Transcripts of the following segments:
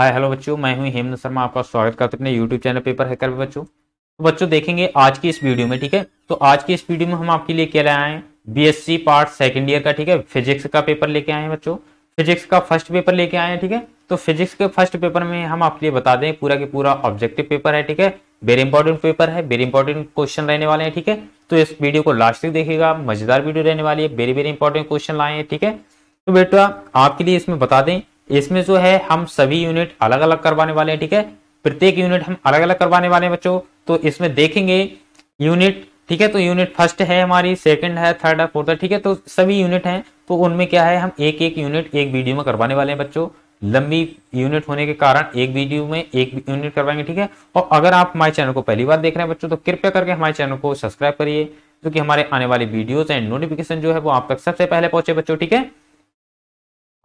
hi hello बच्चों मैं हूं हेमंत शर्मा आपका स्वागत करते अपने यूट्यूब चैनल पेपर है कर बच्चों तो बच्चों देखेंगे आज की इस वीडियो में ठीक है तो आज की इस वीडियो में हम आपके लिए क्या ले आए हैं बीएससी पार्ट सेकंड ईयर का ठीक है फिजिक्स का पेपर लेके आए हैं बच्चों फिजिक्स का फर्स्ट पेपर लेके आए हैं ठीक है तो फिजिक्स के फर्स्ट पेपर में हम आपके लिए बता दें पूरा के पूरा ऑब्जेक्टिव पेपर है ठीक है वेरी इंपॉर्टेंट पेपर है वेरी इंपॉर्टेंट क्वेश्चन रहने वाले हैं ठीक है तो इस वीडियो को लास्ट तक देखेगा मजेदार वीडियो रहने वाली है वेरी वेरी इंपॉर्टेंट क्वेश्चन लाए हैं ठीक है तो बेटा आपके लिए इसमें बता दें इसमें जो है हम सभी यूनिट अलग अलग करवाने वाले हैं ठीक है प्रत्येक यूनिट हम अलग अलग करवाने वाले हैं बच्चों तो इसमें देखेंगे यूनिट ठीक है तो यूनिट फर्स्ट है हमारी सेकंड है थर्ड है फोर्थ है ठीक है तो सभी यूनिट हैं तो उनमें क्या है हम एक एक यूनिट एक वीडियो में करवाने वाले हैं बच्चों लंबी यूनिट होने के कारण एक वीडियो में एक यूनिट करवाएंगे ठीक है और अगर आप हमारे चैनल को पहली बार देख रहे हैं बच्चों तो कृपया करके हमारे चैनल को सब्सक्राइब करिए क्योंकि हमारे आने वाले वीडियोज एंड नोटिफिकेशन जो है वो आप तक सबसे पहले पहुंचे बच्चों ठीक है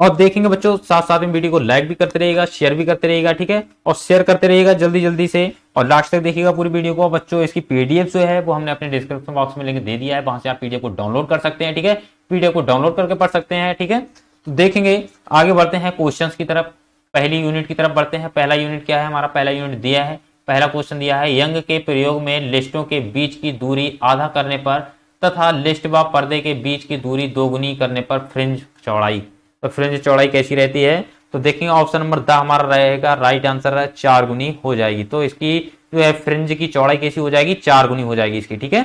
और देखेंगे बच्चों साथ साथ में वीडियो को लाइक भी करते रहेगा शेयर भी करते रहेगा ठीक है और शेयर करते रहेगा जल्दी जल्दी से और लास्ट तक देखिएगा पूरी वीडियो को बच्चों इसकी पीडीएफ जो है वो हमने अपने डिस्क्रिप्शन बॉक्स में लिंक दे दिया है वहां से आप पीडीएफ को डाउनलोड कर सकते हैं ठीक है पीडीएफ को डाउनलोड करके पढ़ सकते हैं ठीक है तो देखेंगे आगे बढ़ते हैं क्वेश्चन की तरफ पहली यूनिट की तरफ बढ़ते हैं पहला यूनिट क्या है हमारा पहला यूनिट दिया है पहला क्वेश्चन दिया है यंग के प्रयोग में लिस्टों के बीच की दूरी आधा करने पर तथा लिस्ट व पर्दे के बीच की दूरी दोगुनी करने पर फ्रिंज चौड़ाई तो फ्रेंच चौड़ाई कैसी रहती है तो देखेंगे ऑप्शन नंबर द हमारा रहेगा राइट आंसर है चार गुनी हो जाएगी तो इसकी जो है फ्रिंज की चौड़ाई कैसी हो जाएगी चार गुनी हो जाएगी इसकी ठीक है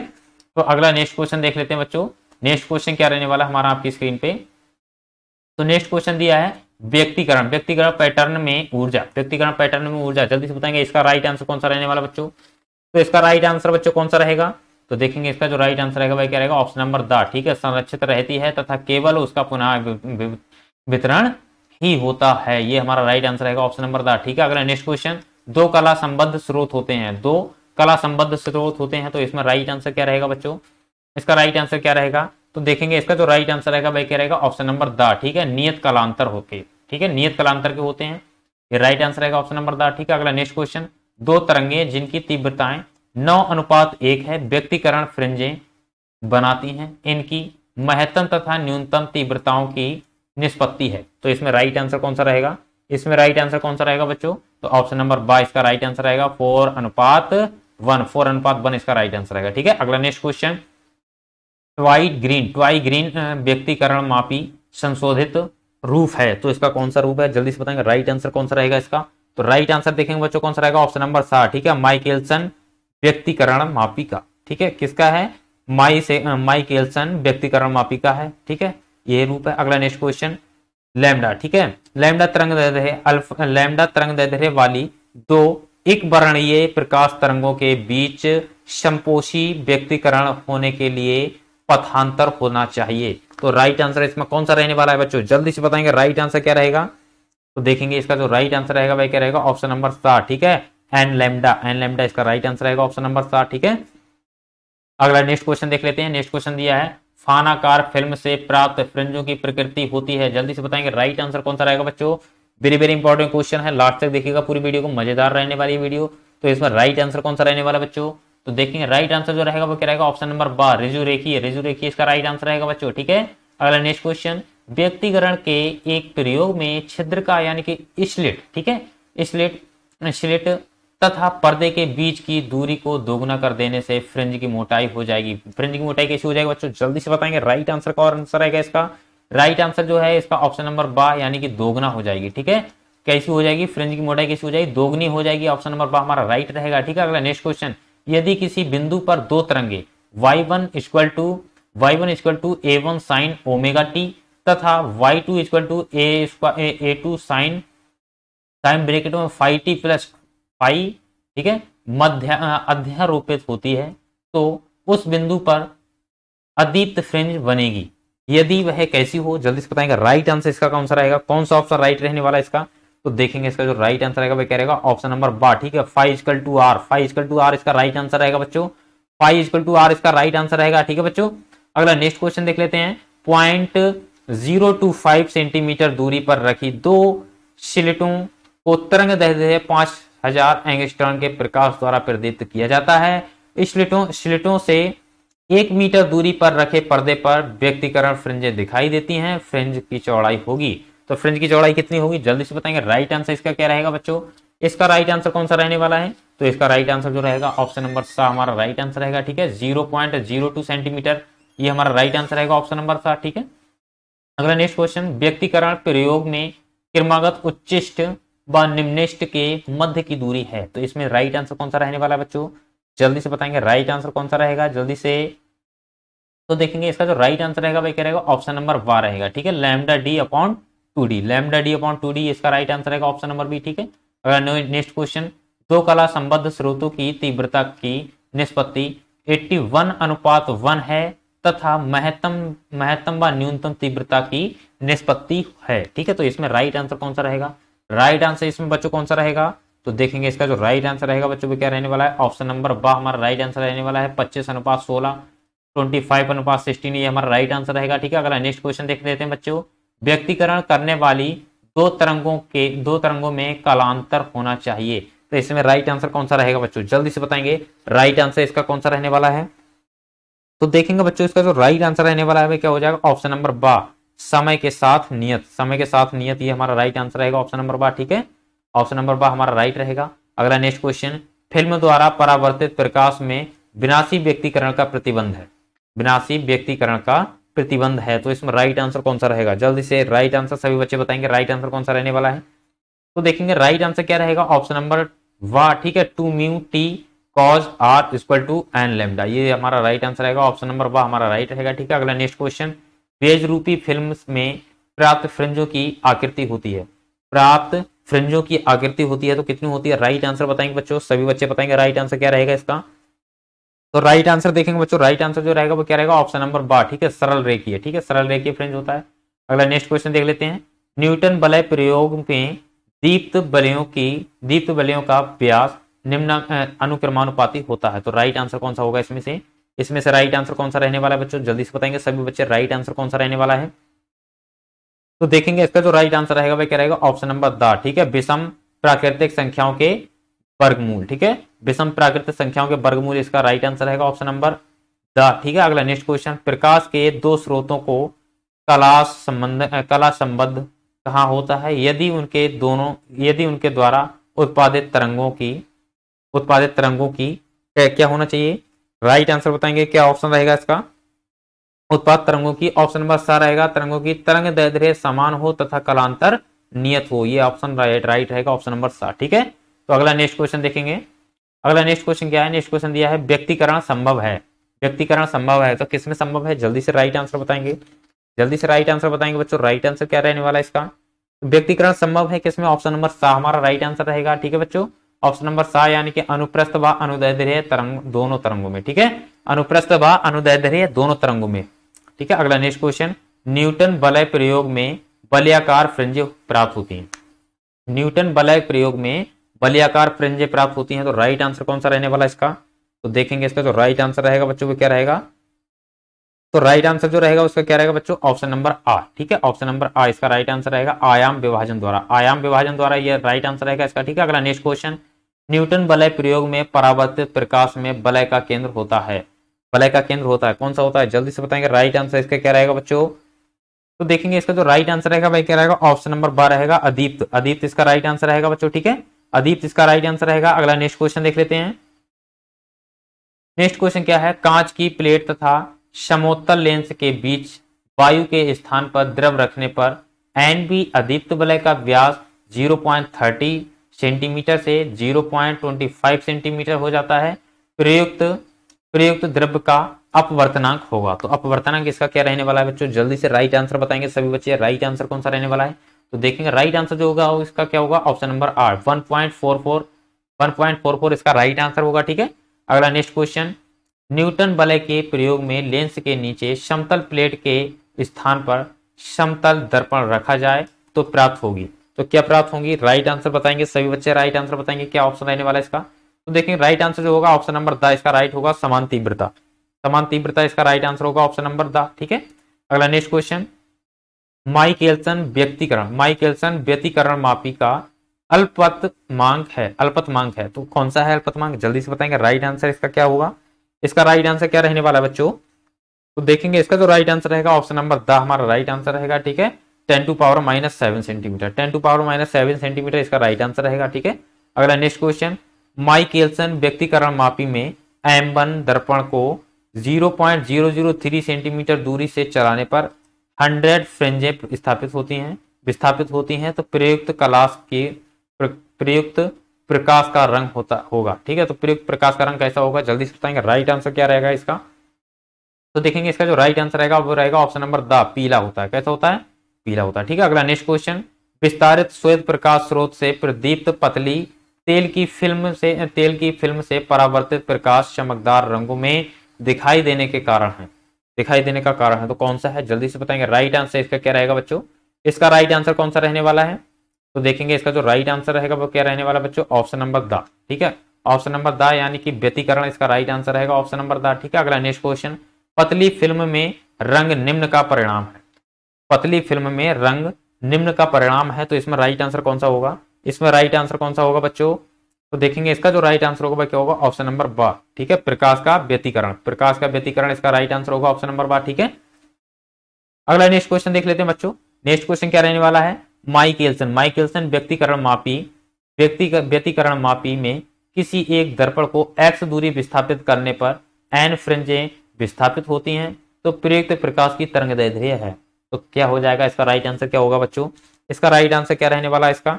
तो अगला नेक्स्ट क्वेश्चन देख लेते हैं बच्चों नेक्स्ट क्वेश्चन क्या रहने वाला हमारा आपकी स्क्रीन पे तो नेक्स्ट क्वेश्चन दिया है व्यक्तिकरण व्यक्तिकरण पैटर्न में ऊर्जा व्यक्तिकरण पैटर्न में ऊर्जा जल्दी से बताएंगे इसका राइट आंसर कौन सा रहने वाला बच्चों तो इसका राइट आंसर बच्चों कौन सा रहेगा तो देखेंगे इसका जो राइट आंसर रहेगा भाई क्या रहेगा ऑप्शन नंबर द ठीक है संरक्षित रहती है तथा केवल उसका पुनः वितरण ही होता है ये हमारा राइट आंसर रहेगा ऑप्शन नंबर द ठीक है अगला नेक्स्ट क्वेश्चन दो कला संबद्ध स्रोत होते हैं दो कला संबद्ध स्रोत होते हैं तो इसमें राइट आंसर क्या रहेगा बच्चों इसका राइट आंसर क्या रहेगा तो देखेंगे इसका जो राइट आंसर रहेगा वह क्या रहेगा ऑप्शन नंबर द ठीक है नियत कलांतर होते ठीक है नियत कलांतर के होते हैं ये राइट आंसर रहेगा ऑप्शन नंबर द ठीक है अगला नेक्स्ट क्वेश्चन दो तरंगे जिनकी तीव्रताएं नौ अनुपात एक है व्यक्तिकरण फ्रिंजें बनाती हैं इनकी महत्तम तथा न्यूनतम तीव्रताओं की निष्पत्ति है तो इसमें राइट आंसर कौन सा रहेगा इसमें राइट आंसर कौन सा रहेगा बच्चों तो ऑप्शन नंबर बाईस का राइट आंसर रहेगा फोर अनुपात वन फोर अनुपात वन इसका राइट आंसर रहेगा ठीक है अगला next question Twyman Green Twyman Green व्यक्तिकरण मापी संशोधित रूफ है तो इसका कौन सा रूप है जल्दी से बताएंगे राइट आंसर कौन सा रहेगा इसका तो राइट आंसर देखेंगे बच्चों कौन सा रहेगा ऑप्शन नंबर सात ठीक है माइकेलसन व्यक्तिकरण मापी का ठीक है किसका है माई से माइकेलसन व्यक्तिकरण मापी का है ठीक है ये रूप है अगला नेक्स्ट क्वेश्चन लैमडा ठीक है लैमडा तरंग दैर्घ्य लैमडा तरंग दैर्घ्य वाली दो एक वर्णीय प्रकाश तरंगों के बीच संपोषी व्यक्तिकरण होने के लिए पथांतर होना चाहिए तो राइट आंसर इसमें कौन सा रहने वाला है बच्चों जल्दी से बताएंगे राइट आंसर क्या रहेगा तो देखेंगे इसका जो राइट आंसर रहेगा वह क्या रहेगा ऑप्शन नंबर सात ठीक है एन लेमडा एन लेमडा इसका राइट आंसर रहेगा ऑप्शन नंबर सात ठीक है अगला नेक्स्ट क्वेश्चन देख लेते हैं नेक्स्ट क्वेश्चन दिया है फानाकार फिल्म से प्राप्त फ्रिंजों की प्रकृति होती है जल्दी से बताएंगे राइट आंसर कौन सा रहेगा बच्चों वेरी वेरी इंपॉर्टेंट क्वेश्चन है लास्ट तक देखिएगा पूरी वीडियो को मजेदार रहने वाली वीडियो तो इसमें राइट आंसर कौन सा रहने वाला बच्चों तो देखेंगे राइट आंसर जो रहेगा वो क्या रहेगा ऑप्शन नंबर बार रिजू रेखी रिजू रेखी इसका राइट आंसर रहेगा बच्चों ठीक है अगला नेक्स्ट क्वेश्चन व्यक्तिकरण के एक प्रयोग में छिद्र का यानी कि स्लिट ठीक है स्लिट स्लिट तथा पर्दे के बीच की दूरी को दोगुना कर देने से फ्रिंज की मोटाई हो जाएगी फ्रिंज की मोटाई कैसी हो जाएगी बच्चों जल्दी से बताएंगे राइट आंसर का और आंसर आएगा इसका राइट आंसर जो है इसका ऑप्शन नंबर बा यानी कि दोगुना हो जाएगी ठीक है कैसी हो जाएगी फ्रिंज की मोटाई कैसी हो जाएगी दोगुनी हो जाएगी ऑप्शन नंबर बा हमारा राइट रहेगा ठीक है अगला नेक्स्ट क्वेश्चन यदि किसी बिंदु पर दो तरंगे Y one equal to Y one equal to A one sine omega T तथा Y two equal to A two sine sine bracket में फाइव टी प्लस फाइव ठीक है मध्य अध्यारोपित होती है तो उस बिंदु पर अदीप्त फ्रिंज बनेगी यदि वह कैसी हो जल्दी से बताएंगे राइट आंसर इसका कौन सा रहेगा कौन सा ऑप्शन राइट रहने वाला इसका तो देखेंगे इसका जो राइट आंसर रहेगा वह क्या रहेगा ऑप्शन नंबर बा ठीक है five equal to R five equal to R इसका राइट आंसर रहेगा बच्चों फाइव इजकल टू आर इसका राइट आंसर रहेगा ठीक है बच्चों अगला नेक्स्ट क्वेश्चन देख लेते हैं point zero two five centimeter दूरी पर रखी दो सिलेटों को तरंग दैर्ध्य पांच हजार एंगस्टर्न के प्रकाश द्वारा प्रदीप्त किया जाता है स्लिटों स्लिटों से एक मीटर दूरी पर रखे पर्दे पर व्यक्तिकरण फ्रिंजे दिखाई देती हैं फ्रिंज की चौड़ाई होगी तो फ्रिंज की चौड़ाई कितनी होगी जल्दी से बताएंगे राइट आंसर इसका क्या रहेगा बच्चों इसका राइट आंसर कौन सा रहने वाला है तो इसका राइट आंसर जो रहेगा ऑप्शन नंबर सा हमारा राइट आंसर रहेगा ठीक है zero point zero two centimeter ये हमारा राइट आंसर रहेगा ऑप्शन नंबर सा ठीक है अगला नेक्स्ट क्वेश्चन व्यक्तिकरण प्रयोग में क्रमागत उच्चिष्ट व निम्निष्ट के मध्य की दूरी है तो इसमें राइट आंसर कौन सा रहने वाला है बच्चों जल्दी से बताएंगे राइट आंसर कौन सा रहेगा जल्दी से तो देखेंगे इसका जो राइट आंसर रहेगा वह क्या रहेगा ऑप्शन नंबर वा रहेगा ठीक है lambda D upon two D lambda D upon two D इसका राइट आंसर रहेगा ऑप्शन नंबर बी ठीक है अगर नेक्स्ट क्वेश्चन दो कला संबद्ध स्रोतों की तीव्रता की निष्पत्ति 81 अनुपात 1 है तथा महत्तम महत्तम व न्यूनतम तीव्रता की निष्पत्ति है ठीक है तो इसमें राइट आंसर कौन सा रहेगा राइट आंसर इसमें बच्चों कौन सा रहेगा तो देखेंगे इसका जो राइट आंसर रहेगा बच्चों को क्या रहने वाला है ऑप्शन नंबर बा हमारा राइट आंसर रहने वाला है पच्चीस अनुपात सोलह ट्वेंटी फाइव अनुपात सिक्सटीन ये हमारा राइट आंसर रहेगा ठीक है अगला नेक्स्ट क्वेश्चन देख लेते हैं बच्चों व्यक्तिकरण करने वाली दो तरंगों के दो तरंगों में कालांतर होना चाहिए तो इसमें राइट आंसर कौन सा रहेगा बच्चों जल्दी से बताएंगे राइट आंसर इसका कौन सा रहने वाला है तो देखेंगे बच्चों इसका जो राइट आंसर रहने वाला है क्या हो जाएगा ऑप्शन नंबर बा समय के साथ नियत समय के साथ नियत ये हमारा राइट आंसर रहेगा ऑप्शन नंबर बा ठीक है ऑप्शन नंबर बा हमारा राइट रहेगा अगला नेक्स्ट क्वेश्चन फिल्म द्वारा परावर्तित प्रकाश में विनाशी व्यक्तिकरण का प्रतिबंध है विनाशी व्यक्तिकरण का प्रतिबंध है तो इसमें राइट आंसर कौन सा रहेगा जल्दी से राइट आंसर सभी बच्चे बताएंगे राइट आंसर कौन सा रहने वाला है तो देखेंगे राइट आंसर क्या रहेगा ऑप्शन नंबर वा ठीक है two mu T cos R equal to N lambda ये हमारा राइट आंसर रहेगा ऑप्शन नंबर वा हमारा राइट रहेगा ठीक है अगला नेक्स्ट क्वेश्चन बेज रूपी फिल्म में प्राप्त फ्रिंजों की आकृति होती है प्राप्त फ्रिंजों की आकृति होती है तो कितनी होती है राइट आंसर बताएंगे बच्चों सभी बच्चे बताएंगे राइट आंसर क्या रहेगा इसका तो राइट आंसर देखेंगे बच्चों राइट आंसर जो रहेगा वो क्या रहेगा ऑप्शन नंबर बार ठीक है सरल रेखीय ठीक है सरल रेखीय फ्रिंज होता है अगला नेक्स्ट क्वेश्चन देख लेते हैं न्यूटन बलय प्रयोग में दीप्त बलियों की दीप्त बलियों का व्यास निम्न अनुक्रमानुपाती होता है तो राइट आंसर कौन सा होगा इसमें से इसमें से राइट आंसर कौन सा रहने वाला है बच्चों जल्दी से बताएंगे सभी बच्चे राइट आंसर कौन सा रहने वाला है तो देखेंगे इसका जो राइट आंसर रहेगा वह क्या रहेगा ऑप्शन नंबर द ठीक है विषम प्राकृतिक संख्याओं के वर्गमूल ठीक है विषम प्राकृतिक संख्याओं के वर्गमूल इसका राइट आंसर रहेगा ऑप्शन नंबर द ठीक है अगला नेक्स्ट क्वेश्चन प्रकाश के दो स्रोतों को कला संबंध कला संबद्ध कहा होता है यदि उनके दोनों यदि उनके द्वारा उत्पादित तरंगों की उत्पादित तरंगों की क्या होना चाहिए राइट आंसर बताएंगे क्या ऑप्शन रहेगा इसका उत्पाद तरंगों की ऑप्शन नंबर सा रहेगा तरंगों की तरंग दैध्य समान हो तथा कलांतर नियत हो ये ऑप्शन राइट राइट रहेगा ऑप्शन नंबर सात ठीक है तो अगला नेक्स्ट क्वेश्चन देखेंगे अगला नेक्स्ट क्वेश्चन क्या है नेक्स्ट क्वेश्चन दिया है व्यक्तिकरण संभव है व्यक्तिकरण संभव है तो किसमें संभव है जल्दी से राइट आंसर बताएंगे जल्दी से राइट आंसर बताएंगे बच्चों राइट आंसर क्या रहने वाला है इसका व्यक्तिकरण संभव है किसमें ऑप्शन नंबर सा हमारा राइट आंसर रहेगा ठीक है बच्चों ऑप्शन नंबर सा यानी कि अनुप्रस्थ व अनुदैर्घ्य तरंग दोनों तरंगों में ठीक है अनुप्रस्थ व अनुदैर्घ्य दोनों तरंगों में ठीक है अगला नेक्स्ट क्वेश्चन न्यूटन बलय प्रयोग में बलियाकार फ्रिंज प्राप्त होती है न्यूटन बलय प्रयोग में बलियाकार फ्रिंजें प्राप्त होती हैं तो राइट आंसर कौन सा रहने वाला इसका तो देखेंगे इसका जो राइट आंसर रहेगा बच्चों को क्या रहेगा तो राइट आंसर जो रहेगा उसका क्या रहेगा बच्चों ऑप्शन नंबर आ ठीक है ऑप्शन नंबर आ इसका राइट आंसर रहेगा आयाम विभाजन द्वारा आयाम विभाजन द्वारा यह राइट आंसर रहेगा इसका ठीक है अगला नेक्स्ट क्वेश्चन न्यूटन बलय प्रयोग में परावर्तित प्रकाश में बलय का केंद्र होता है बलय का केंद्र होता है कौन सा होता है जल्दी से बताएंगे राइट आंसर इसका क्या रहेगा बच्चों तो देखेंगे इसका जो राइट आंसर रहेगा भाई क्या रहेगा ऑप्शन नंबर बार रहेगा अदीप्त अदीप्त इसका राइट आंसर रहेगा बच्चों ठीक है अदीप्त इसका राइट आंसर रहेगा अगला नेक्स्ट क्वेश्चन देख लेते हैं नेक्स्ट क्वेश्चन क्या है कांच की प्लेट तथा समोत्तर लेंस के बीच वायु के स्थान पर द्रव रखने पर एन बी अदीप्त बलय का व्यास जीरो पॉइंट थर्टी सेंटीमीटर से 0.25 सेंटीमीटर हो जाता है प्रयुक्त प्रयुक्त द्रव्य का अपवर्तनांक होगा तो अपवर्तनांक इसका क्या रहने वाला है बच्चों जल्दी से राइट आंसर बताएंगे सभी बच्चे राइट आंसर कौन सा रहने वाला है तो देखेंगे राइट आंसर जो होगा इसका क्या होगा ऑप्शन नंबर आठ one point four four one point four four इसका राइट आंसर होगा ठीक है अगला नेक्स्ट क्वेश्चन न्यूटन बल के प्रयोग में लेंस के नीचे समतल प्लेट के स्थान पर समतल दर्पण रखा जाए तो प्राप्त होगी तो क्या प्राप्त होंगी राइट आंसर बताएंगे सभी बच्चे राइट आंसर बताएंगे क्या ऑप्शन रहने वाला है इसका तो देखें राइट आंसर जो होगा ऑप्शन नंबर द इसका राइट होगा समान तीव्रता समान तीव्रता इसका राइट आंसर होगा ऑप्शन नंबर द ठीक है अगला नेक्स्ट क्वेश्चन माइकेल्सन व्यक्तिकरण माइकेल्सन व्यक्तिकरण मापी का अल्पत मांग है अल्पत मांग है तो कौन सा है अल्पत मांग जल्दी से बताएंगे राइट आंसर इसका क्या होगा इसका राइट आंसर क्या रहने वाला है बच्चों तो देखेंगे इसका जो राइट आंसर रहेगा ऑप्शन नंबर द हमारा राइट आंसर रहेगा ठीक है ten to power minus seven centimeter ten to power minus seven centimeter इसका राइट आंसर रहेगा ठीक है अगला नेक्स्ट क्वेश्चन माइकेल्सन व्यक्तिकरण मापी में एम वन दर्पण को 0.003 सेंटीमीटर दूरी से चलाने पर 100 फ्रेंजे स्थापित होती हैं विस्थापित होती हैं तो प्रयुक्त कलाश के प्रयुक्त प्रकाश का रंग होता होगा ठीक है तो प्रयुक्त प्रकाश का रंग कैसा होगा जल्दी से बताएंगे राइट आंसर क्या रहेगा इसका तो देखेंगे इसका जो राइट आंसर रहेगा वो रहेगा ऑप्शन नंबर द पीला होता है कैसा होता है पीला होता है ठीक है अगला नेक्स्ट क्वेश्चन विस्तारित श्वेत प्रकाश स्रोत से प्रदीप्त पतली तेल की फिल्म से तेल की फिल्म से परावर्तित प्रकाश चमकदार रंगों में दिखाई देने के कारण है दिखाई देने का कारण है तो कौन सा है जल्दी से बताएंगे राइट आंसर इसका क्या रहेगा बच्चों इसका राइट आंसर कौन सा रहने वाला है तो देखेंगे इसका जो राइट आंसर रहेगा वो क्या रहने वाला बच्चों ऑप्शन नंबर द ठीक है ऑप्शन नंबर द यानी कि व्यतीकरण इसका राइट आंसर रहेगा ऑप्शन नंबर द ठीक है अगला नेक्स्ट क्वेश्चन पतली फिल्म में रंग निम्न का परिणाम है पतली फिल्म में रंग निम्न का परिणाम है तो इसमें राइट आंसर कौन सा होगा इसमें राइट आंसर कौन सा होगा बच्चों तो देखेंगे इसका जो राइट आंसर होगा क्या होगा ऑप्शन नंबर ब ठीक है प्रकाश का व्यतीकरण प्रकाश का व्यतीकरण इसका राइट आंसर होगा ऑप्शन नंबर ब ठीक है अगला नेक्स्ट क्वेश्चन देख लेते हैं बच्चों नेक्स्ट क्वेश्चन क्या रहने वाला है माइकेलसन माइकेलसन व्यक्तिकरण मापी व्यक्ति व्यतीकरण मापी में किसी एक दर्पण को एक्स दूरी विस्थापित करने पर एन फ्रिंजें विस्थापित होती हैं तो प्रयुक्त प्रकाश की तरंग दैर्ध्य है तो क्या हो जाएगा इसका राइट आंसर क्या होगा बच्चों इसका राइट आंसर क्या रहने वाला है इसका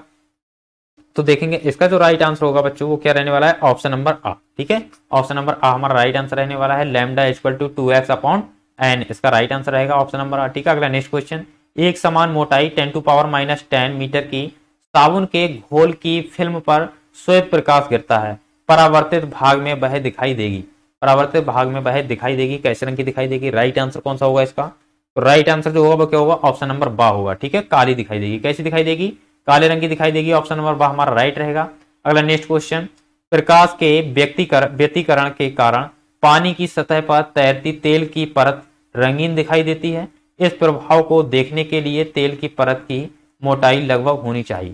तो देखेंगे इसका जो राइट आंसर होगा बच्चों वो क्या रहने वाला है ऑप्शन नंबर आ ठीक है ऑप्शन नंबर आ हमारा राइट आंसर रहने वाला है lambda equal to two X upon N इसका राइट आंसर रहेगा ऑप्शन नंबर आ ठीक है अगला नेक्स्ट क्वेश्चन एक समान मोटाई ten to power minus ten meter की साबुन के घोल की फिल्म पर स्वयं प्रकाश गिरता है परावर्तित भाग में वह दिखाई देगी परावर्तित भाग में वह दिखाई देगी कैसे रंग की दिखाई देगी राइट आंसर कौन सा होगा इसका तो राइट आंसर जो होगा वो क्या होगा ऑप्शन नंबर बा होगा ठीक है काली दिखाई देगी कैसी दिखाई देगी काले रंग की दिखाई देगी ऑप्शन नंबर बा हमारा राइट रहेगा अगला नेक्स्ट क्वेश्चन प्रकाश के व्यक्तिकरण व्यक्तिकरण के कारण पानी की सतह पर तैरती तेल की परत रंगीन दिखाई देती है इस प्रभाव को देखने के लिए तेल की परत की मोटाई लगभग होनी चाहिए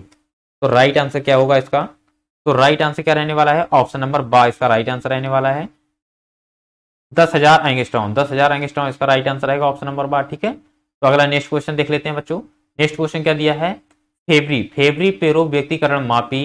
तो राइट आंसर क्या होगा इसका तो राइट आंसर क्या रहने वाला है ऑप्शन नंबर बा इसका राइट आंसर रहने वाला है दस हजार एंगेस्ट्रॉन दस हजार एंगेस्ट्रॉन इसका राइट आंसर आएगा ऑप्शन नंबर बार ठीक है तो अगला नेक्स्ट क्वेश्चन देख लेते हैं बच्चों नेक्स्ट क्वेश्चन क्या दिया है फेबरी फेबरी पेरो व्यक्तिकरण मापी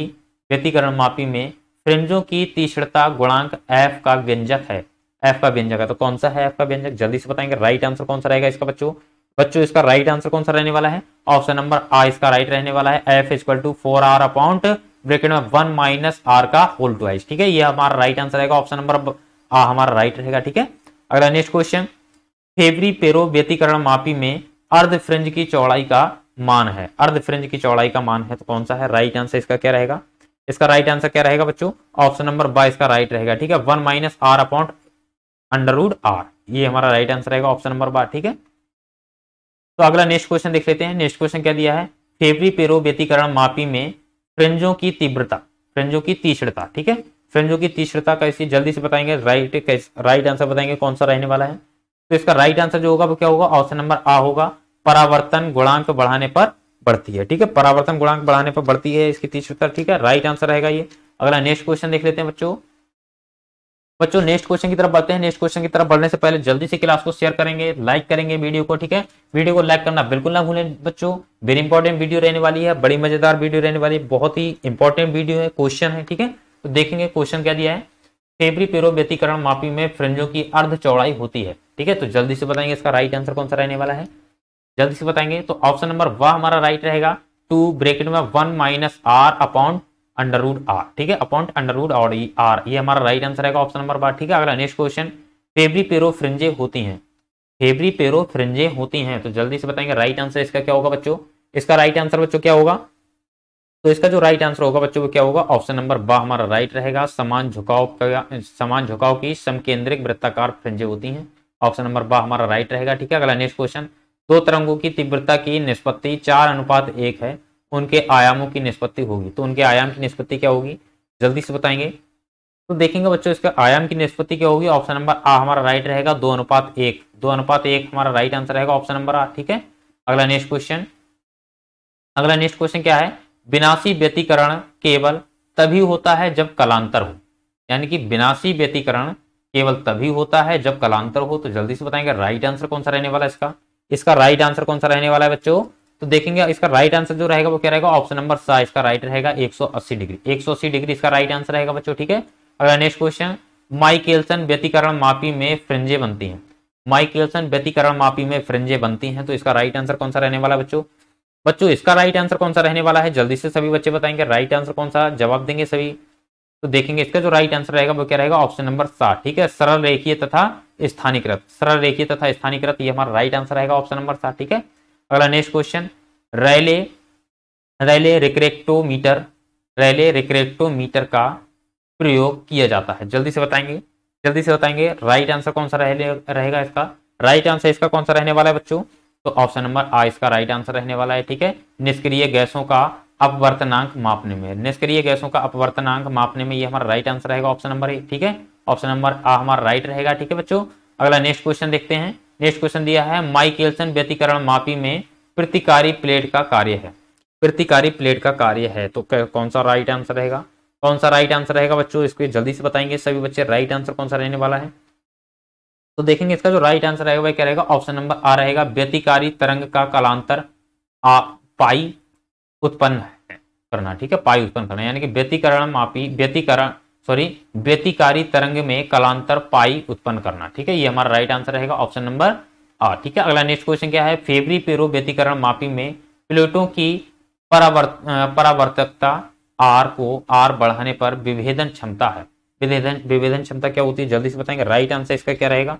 व्यक्तिकरण मापी में फ्रिंजों की तीक्षणता गुणांक एफ का व्यंजक है एफ का व्यंजक है तो कौन सा है एफ का व्यंजक जल्दी से बताएंगे राइट आंसर कौन सा रहेगा इसका बच्चों बच्चों इसका राइट आंसर कौन सा रहने वाला है ऑप्शन नंबर आ इसका राइट रहने वाला है F equal to four R upon bracket में वन माइनस आर का होल टू एच ठीक है ये हमारा राइट आंसर रहेगा ऑप्शन नंबर आ हमारा राइट रहेगा ठीक है अगला नेक्स्ट क्वेश्चन फेबरी पेरो व्यतीकरण मापी में अर्ध फ्रिंज की चौड़ाई का मान है अर्ध फ्रिंज की चौड़ाई का मान है तो कौन सा है राइट आंसर इसका क्या रहेगा इसका राइट आंसर क्या रहेगा बच्चों ऑप्शन नंबर बाईस का राइट रहेगा ठीक है one minus R upon under root R ये हमारा राइट आंसर रहेगा ऑप्शन नंबर बार ठीक है तो अगला नेक्स्ट क्वेश्चन देख लेते हैं नेक्स्ट क्वेश्चन क्या दिया है फेबरी पेरो व्यतीकरण मापी में फ्रिंजों की तीव्रता फ्रिंजों की तीक्ष्णता ठीक है जो की तीसरता कैसी जल्दी से बताएंगे राइट राइट आंसर बताएंगे कौन सा रहने वाला है तो इसका राइट आंसर जो होगा वो क्या होगा ऑप्शन नंबर आ होगा परावर्तन गुणांक बढ़ाने पर बढ़ती है ठीक है परावर्तन गुणांक बढ़ाने पर बढ़ती है इसकी तीसरता ठीक है राइट आंसर रहेगा ये अगला नेक्स्ट क्वेश्चन देख लेते हैं बच्चों बच्चों नेक्स्ट क्वेश्चन की तरफ बढ़ते हैं नेक्स्ट क्वेश्चन की तरफ बढ़ने से पहले जल्दी से क्लास को शेयर करेंगे लाइक करेंगे वीडियो को ठीक है वीडियो को लाइक करना बिल्कुल ना भूलें बच्चों वेरी इंपॉर्टेंट वीडियो रहने वाली है बड़ी मजेदार वीडियो रहने वाली है बहुत ही इंपॉर्टेंट वीडियो है क्वेश्चन है ठीक है तो देखेंगे क्वेश्चन क्या दिया है फेबरी पेरो व्यतीकरण मापी में फ्रेंजों की अर्ध चौड़ाई होती है ठीक है तो जल्दी से बताएंगे इसका राइट आंसर कौन सा रहने वाला है जल्दी से बताएंगे तो ऑप्शन नंबर वह हमारा राइट रहेगा टू ब्रेकेट में one minus R upon under root R ठीक है अपॉन अंडरवुड और आर ये हमारा राइट आंसर रहेगा ऑप्शन नंबर बार ठीक है अगला next question Fabry Perot fringes होती हैं फेबरी पेरो फ्रिंजे होती हैं तो जल्दी से बताएंगे राइट आंसर इसका क्या होगा बच्चों इसका राइट आंसर बच्चों क्या होगा तो इसका जो राइट आंसर होगा बच्चों वो क्या होगा ऑप्शन नंबर बा हमारा राइट रहेगा समान झुकाव का समान झुकाव की समकेंद्रिक वृत्ताकार फ्रिंजे होती हैं ऑप्शन नंबर बा हमारा राइट रहेगा ठीक है अगला नेक्स्ट क्वेश्चन दो तरंगों की तीव्रता की निष्पत्ति चार अनुपात एक है उनके आयामों की निष्पत्ति होगी तो उनके आयाम की निष्पत्ति क्या होगी जल्दी से बताएंगे तो देखेंगे बच्चों इसका आयाम की निष्पत्ति क्या होगी ऑप्शन नंबर आ हमारा राइट रहेगा दो अनुपात एक दो अनुपात एक हमारा राइट आंसर रहेगा ऑप्शन नंबर आ ठीक है अगला नेक्स्ट क्वेश्चन अगला नेक्स्ट क्वेश्चन क्या है विनाशी व्यतीकरण केवल तभी होता है जब कलांतर हो यानी कि विनाशी व्यतीकरण केवल तभी होता है जब कलांतर हो तो जल्दी से बताएंगे राइट आंसर कौन सा रहने वाला है इसका इसका राइट आंसर कौन सा रहने वाला है बच्चों तो देखेंगे इसका राइट आंसर जो रहेगा वो क्या रहेगा ऑप्शन नंबर सा इसका राइट रहेगा 180 डिग्री 180 डिग्री इसका राइट आंसर रहेगा बच्चों ठीक है अगला नेक्स्ट क्वेश्चन माइकेलसन व्यतीकरण मापी में फ्रिंजे बनती है माइकेलसन व्यतीकरण मापी में फ्रिंजे बनती हैं तो इसका राइट आंसर कौन सा रहने वाला बच्चों बच्चों इसका राइट आंसर कौन सा रहने वाला है जल्दी से सभी बच्चे बताएंगे राइट आंसर कौन सा जवाब देंगे सभी तो देखेंगे इसका जो राइट आंसर रहेगा वो क्या रहेगा ऑप्शन नंबर सात ठीक है सरल रेखीय तथा स्थानीकृत सरल रेखीय तथा स्थानीकृत ये हमारा राइट आंसर रहेगा ऑप्शन नंबर सात ठीक है अगला next question Rayleigh Rayleigh refractometer Rayleigh refractometer का प्रयोग किया जाता है जल्दी से बताएंगे जल्दी से बताएंगे राइट आंसर कौन सा रहेगा इसका राइट आंसर इसका कौन सा रहने वाला है बच्चों तो ऑप्शन नंबर आ इसका राइट आंसर रहने वाला है ठीक है निष्क्रिय गैसों का अपवर्तनांक मापने में निष्क्रिय गैसों का अपवर्तनांक मापने में ये हमारा राइट आंसर रहेगा ऑप्शन नंबर ए ठीक है ऑप्शन नंबर आ हमारा राइट रहेगा ठीक है बच्चों अगला नेक्स्ट क्वेश्चन देखते हैं नेक्स्ट क्वेश्चन दिया है माइकेल्सन व्यतिकरण मापी में प्रतिकारी प्लेट का कार्य है प्रतिकारी प्लेट का कार्य है तो कौन सा राइट आंसर रहेगा कौन सा राइट आंसर रहेगा बच्चों इसको जल्दी से बताएंगे सभी बच्चे राइट आंसर कौन सा रहने वाला है तो देखेंगे इसका जो राइट आंसर आएगा वह क्या रहेगा ऑप्शन नंबर आ रहेगा व्यतिकारी तरंग का कालांतर आ पाई उत्पन्न करना ठीक है पाई उत्पन्न करना यानी कि व्यतिकरण मापी व्यतिकरण सॉरी व्यतिकारी तरंग में कलांतर पाई उत्पन्न करना ठीक है ये हमारा राइट आंसर रहेगा ऑप्शन नंबर आ ठीक है अगला नेक्स्ट क्वेश्चन क्या है फेबरी पेरो व्यतिकरण मापी में प्लेटो की परावर्त परावर्तकता आर को आर बढ़ाने पर विभेदन क्षमता है विभेदन विभेदन क्षमता क्या होती है जल्दी से बताएंगे राइट आंसर इसका क्या रहेगा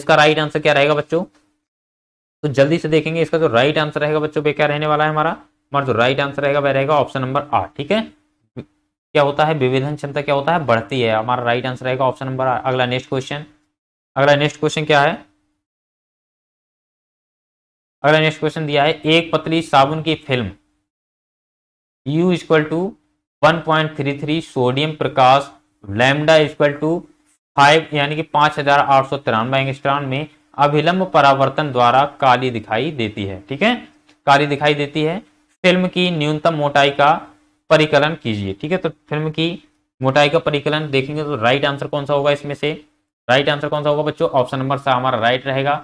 इसका राइट आंसर क्या रहेगा बच्चों तो जल्दी से देखेंगे इसका जो राइट आंसर रहेगा बच्चों पे क्या रहने वाला है हमारा हमारा जो राइट आंसर रहेगा वह रहेगा ऑप्शन नंबर आठ ठीक है क्या होता है विभेदन क्षमता क्या होता है बढ़ती है हमारा राइट आंसर रहेगा ऑप्शन नंबर अगला नेक्स्ट क्वेश्चन अगला नेक्स्ट क्वेश्चन क्या है अगला नेक्स्ट क्वेश्चन दिया है एक पतली साबुन की film U equal to one point three three sodium प्रकाश लैमडा इक्वल टू फाइव यानी कि पांच हजार आठ सौ तिरानवे एंगस्ट्रॉन में अभिलंब परावर्तन द्वारा काली दिखाई देती है ठीक है काली दिखाई देती है फिल्म की न्यूनतम मोटाई का परिकलन कीजिए ठीक है तो फिल्म की मोटाई का परिकलन देखेंगे तो राइट आंसर कौन सा होगा इसमें से राइट आंसर कौन सा होगा बच्चों ऑप्शन नंबर सा हमारा राइट रहेगा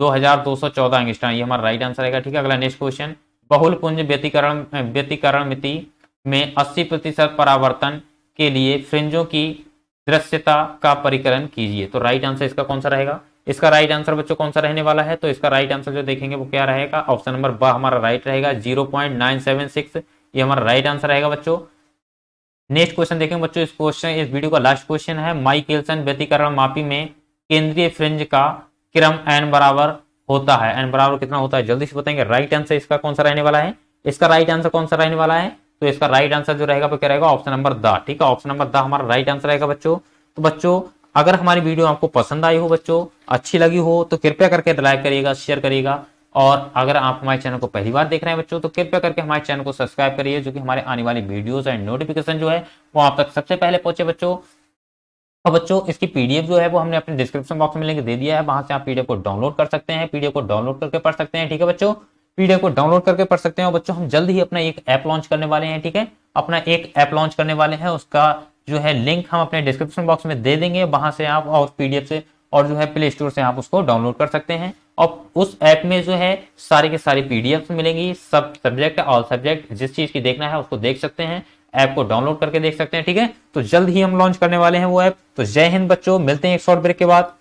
दो हजार दो सौ चौदह एंगस्ट्रॉन ये हमारा राइट आंसर रहेगा ठीक है अगला नेक्स्ट क्वेश्चन बहुल पुंज व्यतीकरण व्यतीकरण मिति में अस्सी प्रतिशत परावर्तन के लिए फ्रिंजों की दृश्यता का परिकरण कीजिए तो राइट आंसर इसका कौन सा रहेगा इसका राइट आंसर बच्चों कौन सा रहने वाला है तो इसका राइट आंसर जो देखेंगे वो क्या रहेगा ऑप्शन नंबर ब हमारा राइट रहेगा zero point nine seven six ये हमारा राइट आंसर रहेगा बच्चों नेक्स्ट क्वेश्चन देखेंगे बच्चों इस क्वेश्चन इस वीडियो का लास्ट क्वेश्चन है माइकेलसन व्यतीकरण मापी में केंद्रीय फ्रिंज का क्रम एन बराबर होता है एन बराबर कितना होता है जल्दी से बताएंगे राइट आंसर इसका कौन सा रहने वाला है इसका राइट आंसर कौन सा रहने वाला है तो इसका राइट आंसर जो रहेगा वो क्या रहेगा ऑप्शन नंबर द ठीक है ऑप्शन नंबर द हमारा राइट आंसर रहेगा बच्चों तो बच्चों अगर हमारी वीडियो आपको पसंद आई हो बच्चों अच्छी लगी हो तो कृपया करके लाइक करिएगा शेयर करिएगा और अगर आप हमारे चैनल को पहली बार देख रहे हैं बच्चों तो कृपया करके हमारे चैनल को सब्सक्राइब करिए जो कि हमारे आने वाले वीडियोस एंड नोटिफिकेशन जो है वो आप तक सबसे पहले पहुंचे बच्चों और बच्चों इसकी पीडीएफ जो है वो हमने अपने डिस्क्रिप्शन बॉक्स में लिंक दे दिया है वहां से आप पीडीएफ को डाउनलोड कर सकते हैं पीडीएफ को डाउनलोड करके पढ़ सकते हैं ठीक है बच्चों पीडीएफ को डाउनलोड करके पढ़ सकते हैं और बच्चों हम जल्द ही अपना एक ऐप लॉन्च करने वाले हैं ठीक है अपना एक ऐप लॉन्च करने वाले हैं उसका जो है लिंक हम अपने डिस्क्रिप्शन बॉक्स में दे देंगे वहां से आप और पीडीएफ से और जो है प्ले स्टोर से आप उसको डाउनलोड कर सकते हैं और उस ऐप में जो है सारे के सारे पीडीएफ मिलेंगी सब सब्जेक्ट ऑल सब्जेक्ट जिस चीज की देखना है उसको देख सकते हैं ऐप को डाउनलोड करके देख सकते हैं ठीक है तो जल्द ही हम लॉन्च करने वाले हैं वो ऐप तो जय हिंद बच्चों मिलते हैं एक शॉर्ट ब्रेक के बाद